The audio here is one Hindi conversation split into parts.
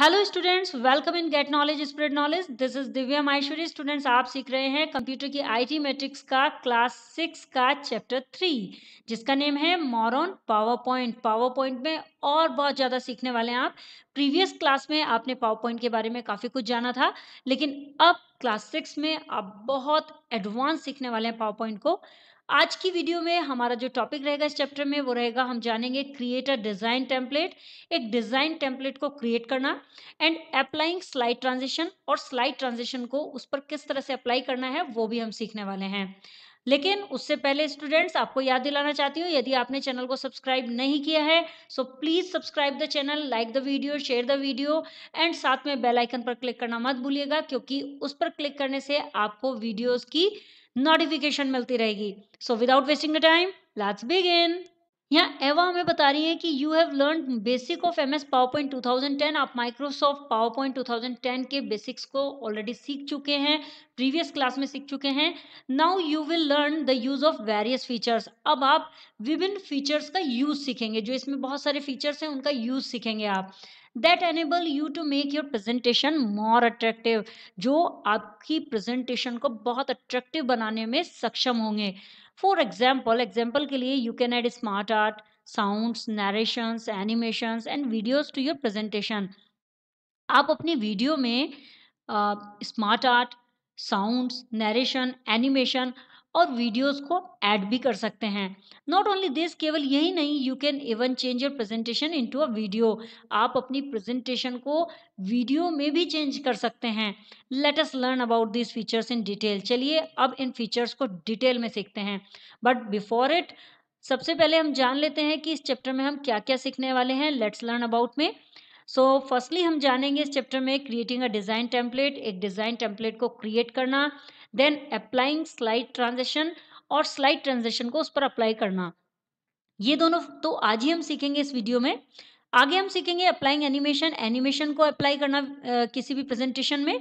Hello students welcome in get knowledge spread knowledge this is Divya Maheshwari students आप सीख रहे हैं कंप्यूटर की आईटी मैट्रिक्स का क्लास सिक्स का चैप्टर थ्री जिसका नेम है more on PowerPoint PowerPoint में और बहुत ज़्यादा सीखने वाले हैं आप प्रीवियस क्लास में आपने पावर पॉइंट के बारे में काफ़ी कुछ जाना था लेकिन अब क्लास सिक्स में आप बहुत एडवांस सीखने वाले हैं पावर पॉइंट को आज की वीडियो में हमारा जो टॉपिक रहेगा इस चैप्टर में वो रहेगा हम जानेंगे क्रिएट अ डिज़ाइन टेम्पलेट एक डिज़ाइन टेम्पलेट को क्रिएट करना एंड अप्लाइंग स्लाइड ट्रांजिशन और स्लाइड ट्रांजिशन को उस पर किस तरह से अप्लाई करना है वो भी हम सीखने वाले हैं लेकिन उससे पहले स्टूडेंट्स आपको याद दिलाना चाहती हूँ यदि आपने चैनल को सब्सक्राइब नहीं किया है so please subscribe the channel like the video share the video and साथ में बेल आइकन पर क्लिक करना मत भूलिएगा क्योंकि उस पर क्लिक करने से आपको वीडियोस की नोटिफिकेशन मिलती रहेगी so without wasting the time let's begin यहाँ एवा हमें बता रही है कि you have learn basic of M S PowerPoint two thousand ten आप Microsoft PowerPoint two thousand ten के बेसिक्स को ऑलरेडी सीख चुके हैं प्रीवियस क्लास में सीख चुके हैं now you will learn the use of various features अब आप विभिन्न फीचर्स का यूज सीखेंगे जो इसमें बहुत सारे फीचर्स हैं उनका यूज सीखेंगे आप that enable you to make your presentation more attractive जो आपकी प्रेजेंटेशन को बहुत अट्रैक्टिव बनाने में सक्षम होंगे फॉर एग्जाम्पल एग्जाम्पल के लिए you can add smart art sound narrations animations and videos to your presentation आप अपनी वीडियो में smart art sound narration animation और वीडियोस को ऐड भी कर सकते हैं नॉट ओनली दिस केवल यही नहीं you can even change your presentation into a video आप अपनी प्रेजेंटेशन को वीडियो में भी चेंज कर सकते हैं let us learn about this features in detail चलिए अब इन फीचर्स को डिटेल में सीखते हैं बट बिफोर इट सबसे पहले हम जान लेते हैं कि इस चैप्टर में हम क्या क्या सीखने वाले हैं लेट्स लर्न अबाउट में सो so, फर्स्टली हम जानेंगे इस चैप्टर में क्रिएटिंग अ डिज़ाइन टेम्पलेट एक डिज़ाइन टेम्पलेट को क्रिएट करना देन अप्लाइंग स्लाइड ट्रांजेक्शन और स्लाइड ट्रांजेक्शन को उस पर अप्लाई करना ये दोनों तो आज ही हम सीखेंगे इस वीडियो में आगे हम सीखेंगे अप्लाइंग एनिमेशन एनिमेशन को अप्लाई करना आ, किसी भी प्रेजेंटेशन में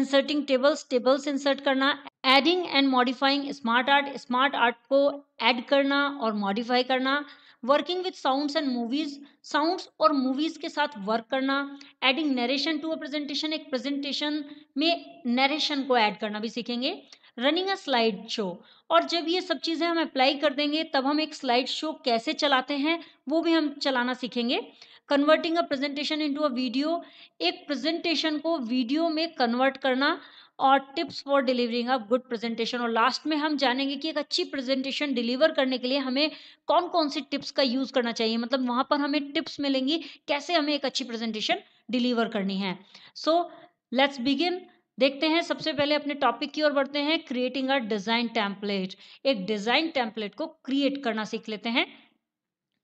इंसर्टिंग टेबल्स टेबल्स इंसर्ट करना adding and modifying smart art smart art को एड करना और मॉडिफाई करना working with sound and movies sound और मूवीज के साथ वर्क करना adding narration to a presentation एक प्रेजेंटेशन में नरेशन को ऐड करना भी सीखेंगे रनिंग अ स्लाइड शो और जब ये सब चीज़ें हम अप्लाई कर देंगे तब हम एक स्लाइड शो कैसे चलाते हैं वो भी हम चलाना सीखेंगे converting a presentation into a video एक प्रेजेंटेशन को वीडियो में कन्वर्ट करना और tips for delivering a good presentation और लास्ट में हम जानेंगे कि एक अच्छी प्रेजेंटेशन डिलीवर करने के लिए हमें कौन कौन सी टिप्स का यूज़ करना चाहिए मतलब वहां पर हमें टिप्स मिलेंगी कैसे हमें एक अच्छी प्रेजेंटेशन डिलीवर करनी है सो लेट्स बिगिन देखते हैं सबसे पहले अपने टॉपिक की ओर बढ़ते हैं क्रिएटिंग अ डिज़ाइन टेम्पलेट एक डिज़ाइन टेम्पलेट को क्रिएट करना सीख लेते हैं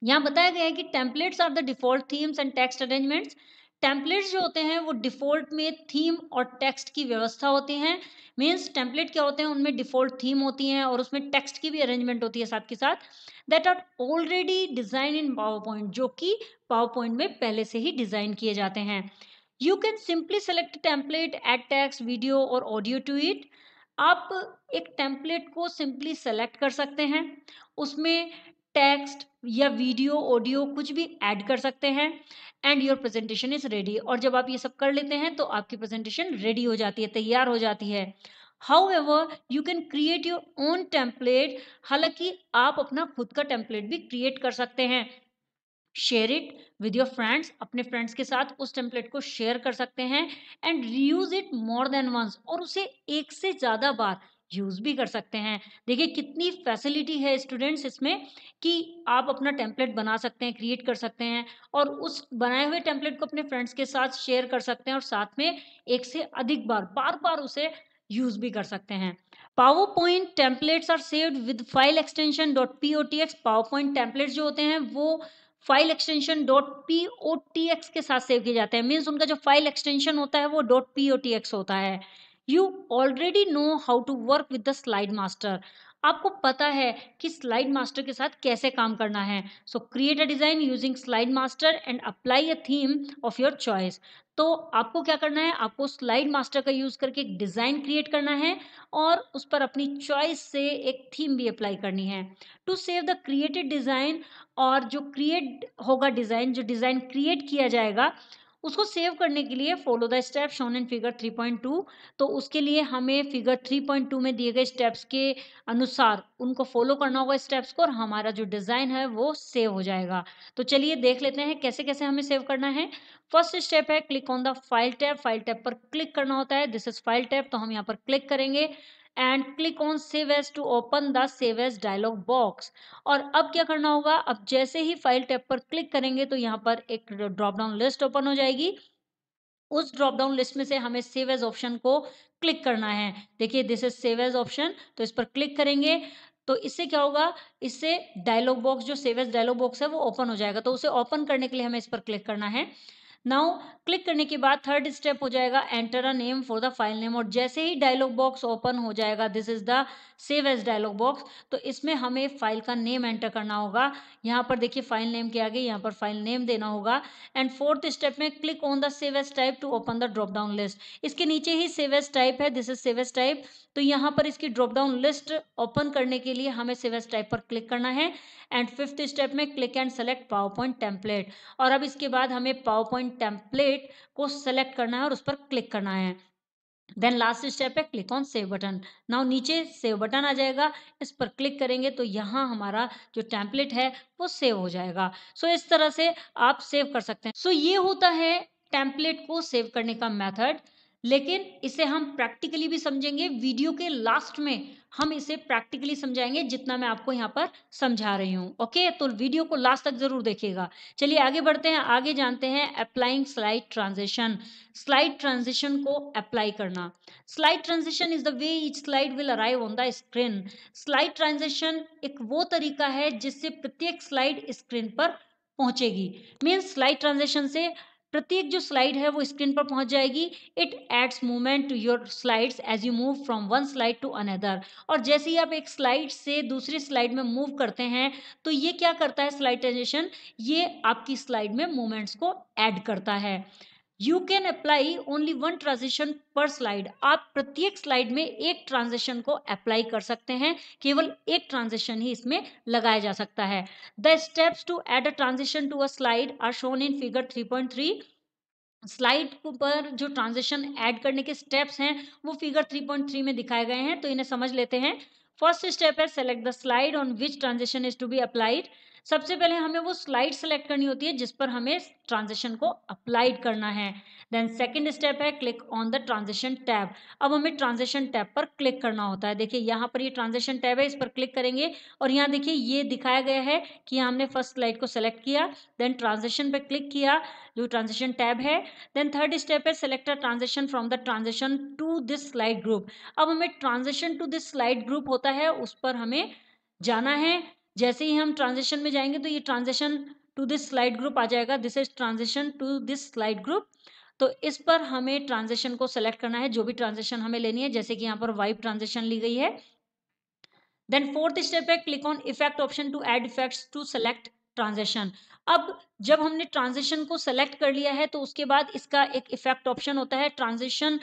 यहां बताया गया है कि templates are the default themes and text arrangements templates जो होते हैं वो डिफ़ॉल्ट में थीम और टेक्स्ट की व्यवस्था होती हैं मीन्स टेम्पलेट क्या होते हैं उनमें डिफ़ॉल्ट थीम होती हैं और उसमें टेक्स्ट की भी अरेंजमेंट होती है साथ के साथ that are already design in PowerPoint जो कि पावर पॉइंट में पहले से ही डिज़ाइन किए जाते हैं you can simply select template add text video और ऑडियो टू इट आप एक टेम्पलेट को सिंपली सेलेक्ट कर सकते हैं उसमें टेक्स्ट या वीडियो ऑडियो कुछ भी ऐड कर सकते हैं and your presentation is ready और जब आप ये सब कर लेते हैं तो आपकी प्रेजेंटेशन रेडी हो जाती है तैयार हो जाती है however you can create your own template हालांकि आप अपना खुद का टेम्पलेट भी क्रिएट कर सकते हैं share it with your friends अपने फ्रेंड्स के साथ उस टेम्पलेट को शेयर कर सकते हैं and reuse it more than once और उसे एक से ज़्यादा बार यूज़ भी कर सकते हैं देखिए कितनी फैसिलिटी है स्टूडेंट्स इसमें कि आप अपना टेम्पलेट बना सकते हैं क्रिएट कर सकते हैं और उस बनाए हुए टेम्पलेट को अपने फ्रेंड्स के साथ शेयर कर सकते हैं और साथ में एक से अधिक बार बार बार उसे यूज़ भी कर सकते हैं PowerPoint templates are saved with file extension dot P O T X PowerPoint template जो होते हैं वो file extension dot P O T X के साथ सेव किए जाते हैं मीन्स उनका जो फाइल एक्सटेंशन होता है वो dot P O T X होता है you already know how to work with the slide master आपको पता है कि स्लाइड मास्टर के साथ कैसे काम करना है so create a design using slide master and apply a theme of your choice तो आपको क्या करना है आपको स्लाइड मास्टर का यूज़ करके एक डिज़ाइन क्रिएट करना है और उस पर अपनी चॉइस से एक थीम भी अप्लाई करनी है to save the created design और जो क्रिएट होगा डिज़ाइन जो डिज़ाइन क्रिएट किया जाएगा उसको सेव करने के लिए follow the step shown in figure 3.2 तो उसके लिए हमें फिगर 3.2 में दिए गए स्टेप्स के अनुसार उनको फॉलो करना होगा स्टेप्स को और हमारा जो डिज़ाइन है वो सेव हो जाएगा तो चलिए देख लेते हैं कैसे कैसे हमें सेव करना है फर्स्ट स्टेप है click on the file tab file tab पर क्लिक करना होता है दिस इज फाइल टैप तो हम यहाँ पर क्लिक करेंगे and click on save as to open the save as dialog box और अब क्या करना होगा अब जैसे ही फाइल टैब पर क्लिक करेंगे तो यहाँ पर एक ड्रॉप डाउन लिस्ट ओपन हो जाएगी उस ड्रॉप डाउन लिस्ट में से हमें सेव एज ऑप्शन को क्लिक करना है देखिए this is save as option तो इस पर क्लिक करेंगे तो इससे क्या होगा इससे डायलॉग बॉक्स जो सेव एज डायलॉग बॉक्स है वो ओपन हो जाएगा तो उसे ओपन करने के लिए हमें इस पर क्लिक करना है नाउ क्लिक करने के बाद थर्ड स्टेप हो जाएगा enter a name for the file name और जैसे ही डायलॉग बॉक्स ओपन हो जाएगा this is the save as dialog box तो इसमें हमें फाइल का नेम एंटर करना होगा यहाँ पर देखिए फाइल नेम के आगे यहाँ पर फाइल नेम देना होगा एंड फोर्थ स्टेप में click on the save as type to open the drop down list इसके नीचे ही सेव एज टाइप है this is save as type तो यहाँ पर इसकी ड्रॉप डाउन लिस्ट ओपन करने के लिए हमें सेव एज टाइप पर क्लिक करना है एंड फिफ्थ स्टेप में click and select PowerPoint template और अब इसके बाद हमें पावर पॉइंट टेम्पलेट को सेलेक्ट करना है और उस पर क्लिक करना है देन लास्ट स्टेप है click on save button now नीचे सेव बटन आ जाएगा इस पर क्लिक करेंगे तो यहाँ हमारा जो टेम्पलेट है वो सेव हो जाएगा सो so, इस तरह से आप सेव कर सकते हैं सो so, ये होता है टेम्पलेट को सेव करने का मेथड लेकिन इसे हम प्रैक्टिकली भी समझेंगे वीडियो के लास्ट में हम इसे प्रैक्टिकली समझाएंगे जितना मैं आपको यहाँ पर समझा रही हूँ ओके तो वीडियो को लास्ट तक जरूर देखिएगा चलिए आगे बढ़ते हैं आगे जानते हैं applying slide transition slide transition को अप्लाई करना slide transition is the way each slide will arrive on the screen slide transition एक वो तरीका है जिससे प्रत्येक स्लाइड स्क्रीन पर पहुंचेगी मीन्स स्लाइड ट्रांजेक्शन से प्रत्येक जो स्लाइड है वो स्क्रीन पर पहुंच जाएगी it adds movement to your slides as you move from one slide to another और जैसे ही आप एक स्लाइड से दूसरी स्लाइड में मूव करते हैं तो ये क्या करता है स्लाइड ट्रांजेक्शन ये आपकी स्लाइड में मूवमेंट्स को एड करता है you can apply only one transaction per slide आप प्रत्येक स्लाइड में एक ट्रांजेक्शन को अप्लाई कर सकते हैं केवल एक ट्रांजेक्शन ही इसमें लगाया जा सकता है the steps to add a transaction to a slide are shown in figure 3.3 slide पर जो ट्रांजेक्शन ऐड करने के स्टेप्स हैं वो फिगर 3.3 में दिखाए गए हैं तो इन्हें समझ लेते हैं फर्स्ट स्टेप है select the slide on which transaction is to be applied सबसे पहले हमें वो स्लाइड सेलेक्ट करनी होती है जिस पर हमें ट्रांजेक्शन को अप्लाइड करना है देन सेकेंड स्टेप है click on the transaction tab अब हमें ट्रांजेक्शन टैब पर क्लिक करना होता है देखिए यहाँ पर ये ट्रांजेक्शन टैब है इस पर क्लिक करेंगे और यहाँ देखिए ये दिखाया गया है कि हमने फर्स्ट स्लाइड को सेलेक्ट किया देन ट्रांजेक्शन पर क्लिक किया जो ट्रांजेक्शन टैब है देन थर्ड स्टेप है select a transaction from the transaction to this slide group अब हमें transaction to this slide group होता है उस पर हमें जाना है जैसे ही हम ट्रांजेक्शन में जाएंगे तो ये transaction to this slide group आ जाएगा this is transaction to this slide group तो इस पर हमें ट्रांजेक्शन को सेलेक्ट करना है जो भी ट्रांजेक्शन हमें लेनी है जैसे कि यहाँ पर वाइप ट्रांजेक्शन ली गई है देन फोर्थ स्टेप है click on effect option to add effect to select transaction अब जब हमने ट्रांजेक्शन को सेलेक्ट कर लिया है तो उसके बाद इसका एक इफेक्ट ऑप्शन होता है ट्रांजेक्शन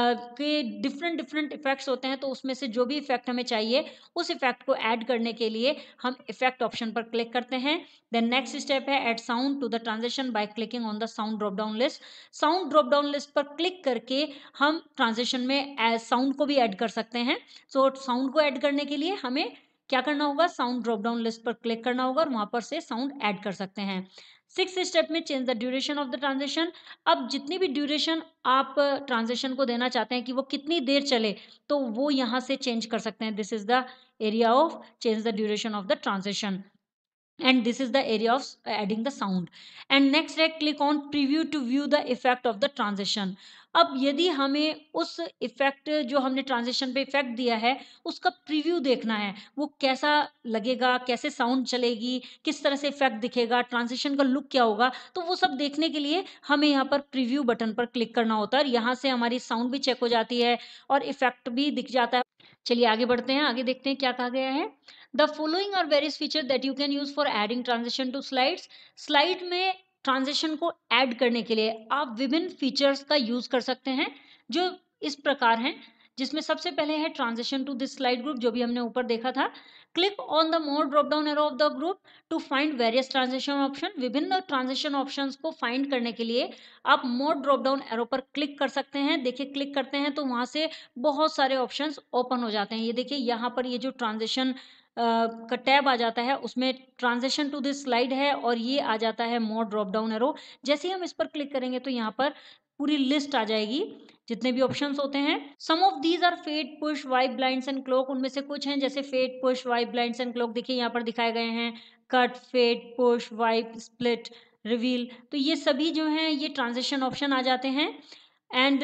के डिफरेंट डिफरेंट इफेक्ट्स होते हैं तो उसमें से जो भी इफेक्ट हमें चाहिए उस इफेक्ट को ऐड करने के लिए हम इफेक्ट ऑप्शन पर क्लिक करते हैं देन नेक्स्ट स्टेप है add sound to the transaction by clicking on the sound drop down list sound drop down list पर क्लिक करके हम ट्रांजेक्शन में साउंड को भी ऐड कर सकते हैं सो so, साउंड को ऐड करने के लिए हमें क्या करना होगा साउंड ड्रॉप डाउन लिस्ट पर क्लिक करना होगा और वहां पर से साउंड ऐड कर सकते हैं सिक्स स्टेप में change the duration of the transaction अब जितनी भी ड्यूरेशन आप ट्रांजेक्शन uh, को देना चाहते हैं कि वो कितनी देर चले तो वो यहाँ से चेंज कर सकते हैं this is the area of change the duration of the transaction and this is the area of adding the sound and next है click on preview to view the effect of the transaction अब यदि हमें उस इफ़ेक्ट जो हमने ट्रांजिशन पे इफ़ेक्ट दिया है उसका प्रीव्यू देखना है वो कैसा लगेगा कैसे साउंड चलेगी किस तरह से इफ़ेक्ट दिखेगा ट्रांजिशन का लुक क्या होगा तो वो सब देखने के लिए हमें यहाँ पर प्रीव्यू बटन पर क्लिक करना होता है यहाँ से हमारी साउंड भी चेक हो जाती है और इफ़ेक्ट भी दिख जाता है चलिए आगे बढ़ते हैं आगे देखते हैं क्या कहा गया है the following are various feature that you can use for adding transition to slides slide में ट्रांजेक्शन को ऐड करने के लिए आप विभिन्न फीचर्स का यूज़ कर सकते हैं जो इस प्रकार हैं जिसमें सबसे पहले है transaction to this slide group जो भी हमने ऊपर देखा था click on the more drop down arrow of the group to find various transition option विभिन्न transition options को find करने के लिए आप more drop down arrow पर click कर सकते हैं देखिए click करते हैं तो वहाँ से बहुत सारे options open हो जाते हैं ये देखिए यहाँ पर ये जो transition Uh, का टैब आ जाता है उसमें ट्रांजेक्शन टू दिस स्लाइड है और ये आ जाता है मोर ड्रॉप डाउन एरो जैसे ही हम इस पर क्लिक करेंगे तो यहाँ पर पूरी लिस्ट आ जाएगी जितने भी ऑप्शन होते हैं some of these are fade push wipe blinds and clock उनमें से कुछ हैं जैसे fade push wipe blinds and clock देखिए यहाँ पर दिखाए गए हैं cut fade push wipe split reveal तो ये सभी जो हैं ये ट्रांजेक्शन ऑप्शन आ जाते हैं एंड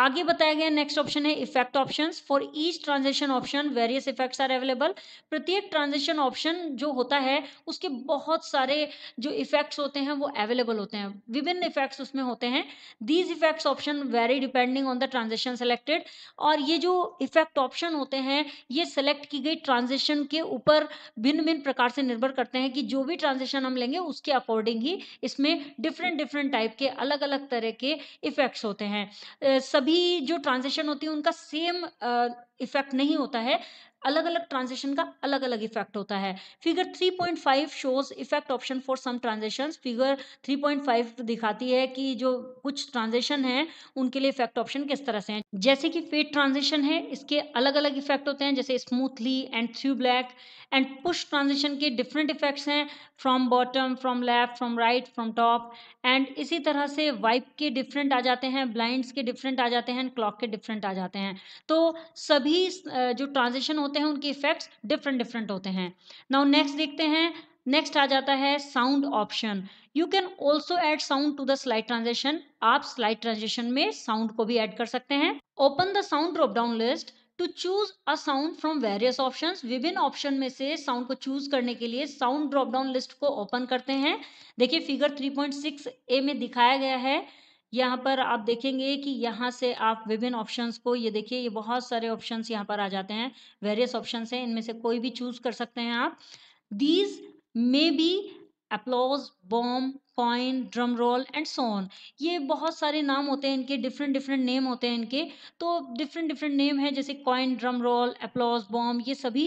आगे बताया गया नेक्स्ट ऑप्शन है effect options for each transaction option various effects are available प्रत्येक ट्रांजेक्शन ऑप्शन जो होता है उसके बहुत सारे जो इफेक्ट्स होते हैं वो अवेलेबल होते हैं विभिन्न इफेक्ट्स उसमें होते हैं these effects option vary depending on the transaction selected और ये जो इफेक्ट ऑप्शन होते हैं ये सेलेक्ट की गई ट्रांजेक्शन के ऊपर भिन्न भिन्न प्रकार से निर्भर करते हैं कि जो भी ट्रांजेक्शन हम लेंगे उसके अकॉर्डिंग ही इसमें डिफरेंट डिफरेंट टाइप के अलग अलग तरह के इफेक्ट्स होते हैं सभी सभी जो ट्रांजेक्शन होती है उनका सेम इफेक्ट नहीं होता है अलग अलग ट्रांजेक्शन का अलग अलग इफेक्ट होता है figure 3.5 shows effect option for some transaction figure 3.5 दिखाती है कि जो कुछ ट्रांजेक्शन है उनके लिए इफेक्ट ऑप्शन किस तरह से हैं जैसे कि फेड ट्रांजेक्शन है इसके अलग अलग इफेक्ट होते हैं जैसे smoothly and through black and push transaction के डिफरेंट इफेक्ट्स हैं from bottom from left from right from top and इसी तरह से वाइप के डिफरेंट आ जाते हैं ब्लाइंड्स के डिफरेंट आ जाते हैं क्लॉक के डिफरेंट आ जाते हैं तो सभी जो ट्रांजेक्शन होते होते हैं उनके इफेक्ट्स डिफरेंट डिफरेंट होते हैं नाउ नेक्स्ट देखते हैं नेक्स्ट आ जाता है sound option you can also add sound to the slide transaction आप स्लाइड ट्रांजेक्शन में साउंड को भी एड कर सकते हैं open the sound drop down list to choose a sound from various option विभिन्न ऑप्शन में से साउंड को चूज करने के लिए साउंड ड्रॉप डाउन लिस्ट को ओपन करते हैं देखिए फिगर 3.6 ए में दिखाया गया है यहाँ पर आप देखेंगे कि यहाँ से आप विभिन्न ऑप्शंस को ये देखिए ये बहुत सारे ऑप्शंस यहाँ पर आ जाते हैं वेरियस ऑप्शन हैं इनमें से कोई भी चूज कर सकते हैं आप these may be applause bomb coin drum roll and so on ये बहुत सारे नाम होते हैं इनके डिफरेंट डिफरेंट नेम होते हैं इनके तो डिफरेंट डिफरेंट नेम है जैसे coin drum roll applause bomb ये सभी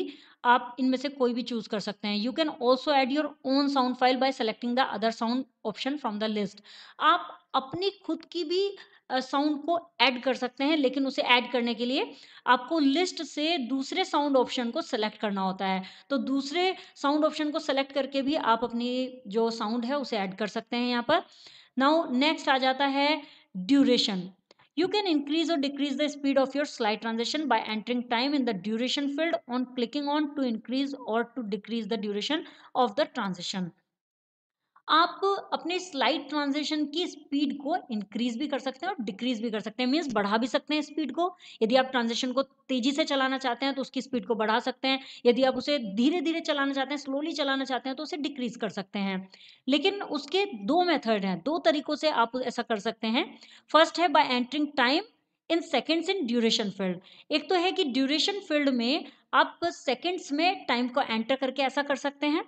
आप इनमें से कोई भी चूज कर सकते हैं you can also add your own sound file by selecting the other sound option from the list आप अपनी खुद की भी साउंड को ऐड कर सकते हैं लेकिन उसे ऐड करने के लिए आपको लिस्ट से दूसरे साउंड ऑप्शन को सेलेक्ट करना होता है तो दूसरे साउंड ऑप्शन को सेलेक्ट करके भी आप अपनी जो साउंड है उसे ऐड कर सकते हैं यहाँ पर नाउ नेक्स्ट आ जाता है duration You can increase or decrease the speed of your slide transition by entering time in the duration field on clicking on to increase or to decrease the duration of the transition. आप अपने स्लाइड ट्रांजिशन की स्पीड को इंक्रीज भी कर सकते हैं और डिक्रीज भी कर सकते हैं मीन्स बढ़ा भी सकते हैं स्पीड को यदि आप ट्रांजिशन को तेजी से चलाना चाहते हैं तो उसकी स्पीड को बढ़ा सकते हैं यदि आप उसे धीरे धीरे चलाना चाहते हैं स्लोली चलाना चाहते हैं तो उसे डिक्रीज कर सकते हैं लेकिन उसके दो मेथड हैं दो तरीकों से आप ऐसा कर सकते हैं फर्स्ट है by entering time in seconds in duration field एक तो है कि ड्यूरेशन फील्ड में आप सेकेंड्स में टाइम को एंटर करके ऐसा कर सकते हैं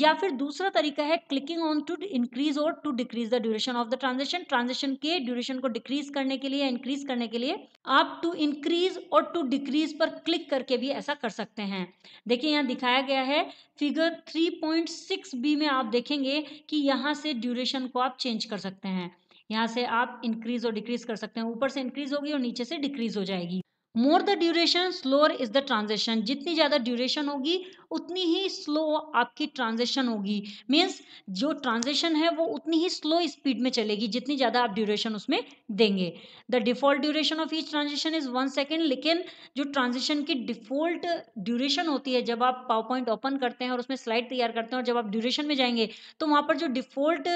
या फिर दूसरा तरीका है क्लिकिंग ऑन टू इंक्रीज और to decrease the duration of the transaction transaction के ड्यूरेशन को डिक्रीज करने के लिए इंक्रीज करने के लिए आप टू इंक्रीज और टू डिक्रीज पर क्लिक करके भी ऐसा कर सकते हैं देखिए यहाँ दिखाया गया है फिगर 3.6 बी में आप देखेंगे कि यहाँ से ड्यूरेशन को आप चेंज कर सकते हैं यहाँ से आप इंक्रीज और डिक्रीज कर सकते हैं ऊपर से इंक्रीज होगी और नीचे से डिक्रीज हो जाएगी more the duration slower is the transaction जितनी ज़्यादा ड्यूरेशन होगी उतनी ही स्लो आपकी ट्रांजेक्शन होगी मीन्स जो ट्रांजेक्शन है वो उतनी ही स्लो स्पीड में चलेगी जितनी ज़्यादा आप ड्यूरेशन उसमें देंगे the default duration of each transaction is one second लेकिन जो ट्रांजेक्शन की डिफ़ॉल्ट ड्यूरेशन होती है जब आप पावर पॉइंट ओपन करते हैं और उसमें स्लाइड तैयार करते हैं और जब आप ड्यूरेशन में जाएंगे तो वहाँ पर जो डिफ़ॉल्ट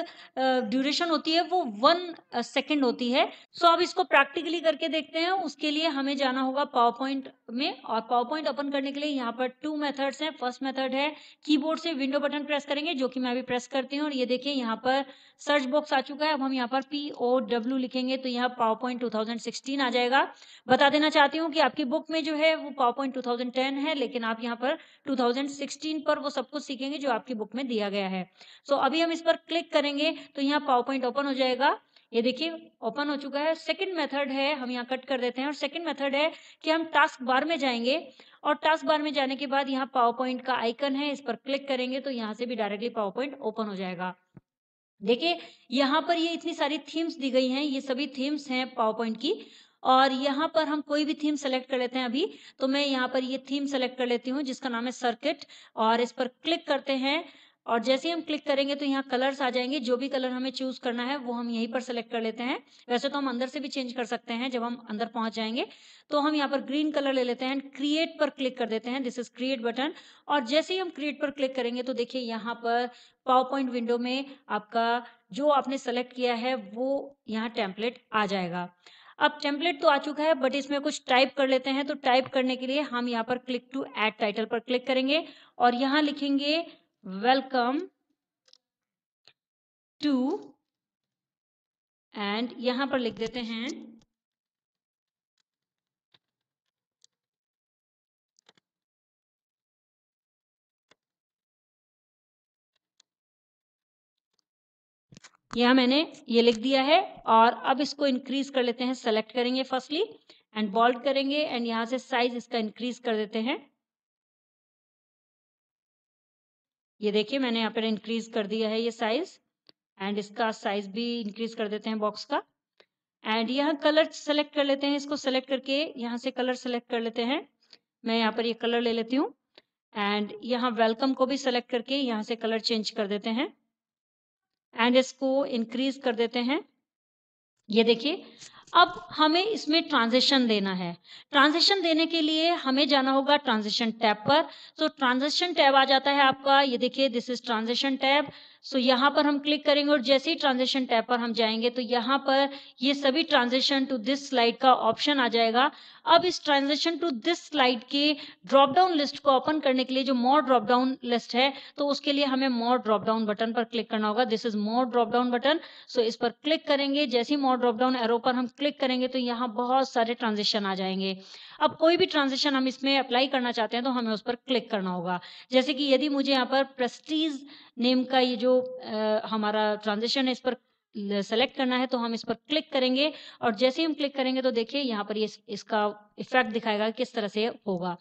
ड्यूरेशन होती है वो वन सेकेंड होती है सो so, आप इसको प्रैक्टिकली करके देखते हैं उसके लिए हमें जाना होगा पावर पॉइंट में और पावर पॉइंट ओपन करने के लिए यहाँ पर टू मेथड्स हैं फर्स्ट मेथड है कीबोर्ड से विंडो बटन प्रेस करेंगे जो कि मैं अभी प्रेस करती हूँ और ये देखिए यहाँ पर सर्च बॉक्स आ चुका है अब हम यहाँ पर पी ओ डब्ल्यू लिखेंगे तो यहाँ पावर पॉइंट टू आ जाएगा बता देना चाहती हूँ कि आपकी बुक में जो है वो पावर पॉइंट टू है लेकिन आप यहाँ पर टू पर वो सब कुछ सीखेंगे जो आपकी बुक में दिया गया है सो so, अभी हम इस पर क्लिक करेंगे तो यहाँ पावर पॉइंट ओपन हो जाएगा ये देखिए ओपन हो चुका है सेकंड मेथड है हम यहाँ कट कर देते हैं और सेकंड मेथड है कि हम टास्क बार में जाएंगे और टास्क बार में जाने के बाद यहाँ पावर पॉइंट का आइकन है इस पर क्लिक करेंगे तो यहाँ से भी डायरेक्टली पावर पॉइंट ओपन हो जाएगा देखिए यहाँ पर ये इतनी सारी थीम्स दी गई हैं ये सभी थीम्स हैं पावर पॉइंट की और यहाँ पर हम कोई भी थीम सेलेक्ट कर लेते हैं अभी तो मैं यहाँ पर ये थीम सेलेक्ट कर लेती हूँ जिसका नाम है सर्किट और इस पर क्लिक करते हैं और जैसे हम क्लिक करेंगे तो यहाँ कलर्स आ जाएंगे जो भी कलर हमें चूज करना है वो हम यहीं पर सेलेक्ट कर लेते हैं वैसे तो हम अंदर से भी चेंज कर सकते हैं जब हम अंदर पहुंच जाएंगे तो हम यहाँ पर ग्रीन कलर ले लेते हैं क्रिएट पर क्लिक कर देते हैं दिस इज क्रिएट बटन और जैसे ही हम क्रिएट पर क्लिक करेंगे तो देखिए यहाँ पर पावर पॉइंट विंडो में आपका जो आपने सेलेक्ट किया है वो यहाँ टेम्पलेट आ जाएगा अब टेम्पलेट तो आ चुका है बट इसमें कुछ टाइप कर लेते हैं तो टाइप करने के लिए हम यहाँ पर क्लिक टू एड टाइटल पर क्लिक करेंगे और यहाँ लिखेंगे वेलकम टू एंड यहां पर लिख देते हैं यह मैंने ये लिख दिया है और अब इसको इंक्रीज कर लेते हैं सेलेक्ट करेंगे फर्स्टली एंड बॉल्ड करेंगे एंड यहां से साइज इसका इंक्रीज कर देते हैं ये देखिए मैंने यहाँ पर इंक्रीज कर दिया है ये साइज एंड इसका साइज भी इंक्रीज कर देते हैं बॉक्स का एंड यहाँ कलर सेलेक्ट कर लेते हैं इसको सेलेक्ट करके यहाँ से कलर सेलेक्ट कर लेते हैं मैं यहाँ पर ये कलर ले लेती हूँ एंड यहाँ वेलकम को भी सेलेक्ट करके यहाँ से कलर चेंज कर देते हैं एंड इसको इंक्रीज कर देते हैं ये देखिए अब हमें इसमें ट्रांजेक्शन देना है ट्रांजेक्शन देने के लिए हमें जाना होगा ट्रांजेक्शन टैब पर तो ट्रांजेक्शन टैब आ जाता है आपका ये देखिए this is transaction tab so so, यहाँ पर हम क्लिक करेंगे और जैसे ही ट्रांजेक्शन टैब पर हम जाएंगे तो यहाँ पर ये सभी ट्रांजेक्शन टू दिस स्लाइड का ऑप्शन आ जाएगा अब इस ट्रांजेक्शन टू दिस स्लाइड के ड्रॉपडाउन लिस्ट को ओपन करने के लिए जो मोर ड्रॉप डाउन लिस्ट है तो उसके लिए हमें मोर ड्रॉपडाउन बटन पर क्लिक करना होगा this is more dropdown button so इस पर क्लिक करेंगे जैसे ही मोर ड्रॉपडाउन एरो पर हम क्लिक करेंगे तो यहाँ बहुत सारे ट्रांजेक्शन आ जाएंगे अब कोई भी ट्रांजेक्शन हम इसमें अप्लाई करना चाहते हैं तो हमें उस पर क्लिक करना होगा जैसे कि यदि मुझे यहाँ पर प्रेस्टीज नेम का ये जो आ, हमारा ट्रांजेक्शन है इस पर सेलेक्ट करना है तो हम इस पर क्लिक करेंगे और जैसे ही हम क्लिक करेंगे तो देखिए यहाँ पर ये इसका इफेक्ट दिखाएगा किस तरह से होगा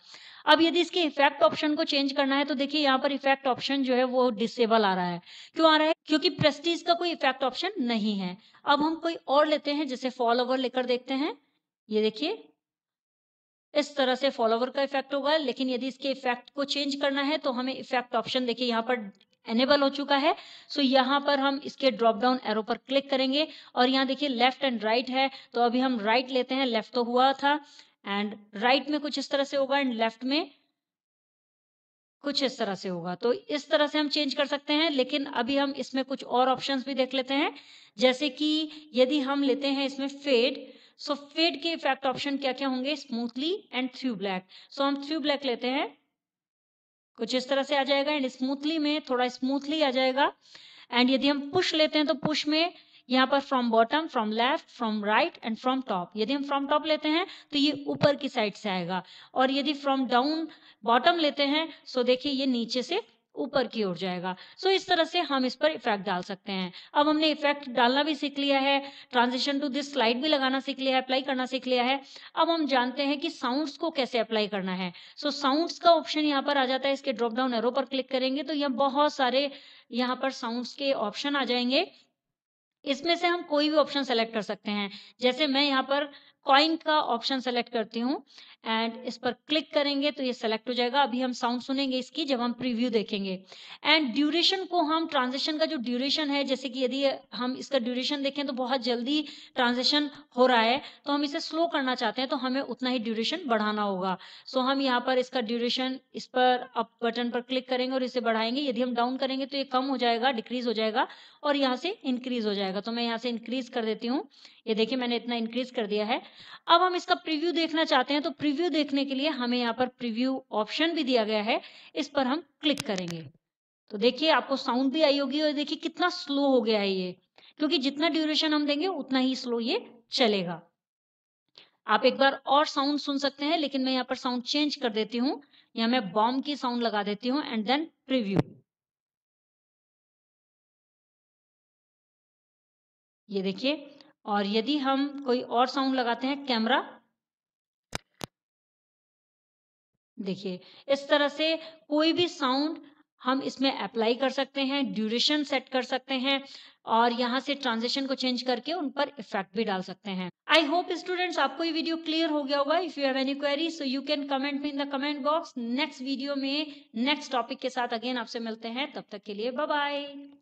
अब यदि इसके इफेक्ट ऑप्शन को चेंज करना है तो देखिए यहाँ पर इफेक्ट ऑप्शन जो है वो डिसेबल आ रहा है क्यों आ रहा है क्योंकि प्रेस्टीज का कोई इफेक्ट ऑप्शन नहीं है अब हम कोई और लेते हैं जैसे फॉलोवर लेकर देखते हैं ये देखिए इस तरह से फॉलोवर का इफेक्ट होगा लेकिन यदि इसके इफेक्ट को चेंज करना है तो हमें इफेक्ट ऑप्शन देखिए यहाँ पर एनेबल हो चुका है सो so, यहाँ पर हम इसके ड्रॉप डाउन एरो पर क्लिक करेंगे और यहाँ देखिए लेफ्ट एंड राइट है तो अभी हम राइट right लेते हैं लेफ्ट तो हुआ था एंड राइट right में कुछ इस तरह से होगा एंड लेफ्ट में कुछ इस तरह से होगा तो इस तरह से हम चेंज कर सकते हैं लेकिन अभी हम इसमें कुछ और ऑप्शंस भी देख लेते हैं जैसे कि यदि हम लेते हैं इसमें फेड सो फेड के इफेक्ट ऑप्शन क्या क्या होंगे smoothly and through black so हम थ्रू ब्लैक लेते हैं कुछ इस तरह से आ जाएगा एंड स्मूथली में थोड़ा स्मूथली आ जाएगा एंड यदि हम पुश लेते हैं तो पुश में यहाँ पर from bottom from left from right and from top यदि हम फ्रॉम टॉप लेते हैं तो ये ऊपर की साइड से आएगा और यदि फ्रॉम डाउन बॉटम लेते हैं सो देखिए ये नीचे से ऊपर की ओर जाएगा सो so, इस तरह से हम इस पर इफेक्ट डाल सकते हैं अब हमने इफेक्ट डालना भी सीख लिया है ट्रांजिशन टू दिस स्लाइड भी लगाना सीख लिया है अप्लाई करना सीख लिया है अब हम जानते हैं कि साउंड्स को कैसे अप्लाई करना है सो so, साउंड्स का ऑप्शन यहाँ पर आ जाता है इसके ड्रॉप डाउन एरो पर क्लिक करेंगे तो यहाँ बहुत सारे यहाँ पर साउंड के ऑप्शन आ जाएंगे इसमें से हम कोई भी ऑप्शन सेलेक्ट कर सकते हैं जैसे मैं यहाँ पर कॉइन का ऑप्शन सेलेक्ट करती हूँ एंड इस पर क्लिक करेंगे तो ये सेलेक्ट हो जाएगा अभी हम साउंड सुनेंगे इसकी जब हम प्रीव्यू देखेंगे एंड ड्यूरेशन को हम ट्रांजेक्शन का जो ड्यूरेशन है जैसे कि यदि हम इसका ड्यूरेशन देखें तो बहुत जल्दी ट्रांजेक्शन हो रहा है तो हम इसे स्लो करना चाहते हैं तो हमें उतना ही ड्यूरेशन बढ़ाना होगा सो हम यहाँ पर इसका ड्यूरेशन इस पर अप बटन पर क्लिक करेंगे और इसे बढ़ाएंगे यदि हम डाउन करेंगे तो ये कम हो जाएगा डिक्रीज हो जाएगा और यहाँ से इंक्रीज हो जाएगा तो मैं यहाँ से इंक्रीज कर देती हूँ ये देखिए मैंने इतना इंक्रीज कर दिया है अब हम इसका प्रीव्यू देखना चाहते हैं तो प्रीव्यू देखने के लिए हमें यहाँ पर प्रीव्यू ऑप्शन भी दिया गया है इस पर हम क्लिक करेंगे तो देखिए आपको साउंड भी आई होगी और देखिए कितना स्लो हो गया है ये क्योंकि जितना ड्यूरेशन हम देंगे उतना ही स्लो ये चलेगा आप एक बार और साउंड सुन सकते हैं लेकिन मैं यहाँ पर साउंड चेंज कर देती हूँ या मैं बॉम्ब की साउंड लगा देती हूँ एंड देन प्रिव्यू ये देखिए और यदि हम कोई और साउंड लगाते हैं कैमरा देखिए इस तरह से कोई भी साउंड हम इसमें अप्लाई कर सकते हैं ड्यूरेशन सेट कर सकते हैं और यहाँ से ट्रांजेक्शन को चेंज करके उन पर इफेक्ट भी डाल सकते हैं आई होप स्टूडेंट्स आपको ये वीडियो क्लियर हो गया होगा if you have any query so you can comment me in the comment box next video में नेक्स्ट टॉपिक के साथ अगेन आपसे मिलते हैं तब तक के लिए बाय बाय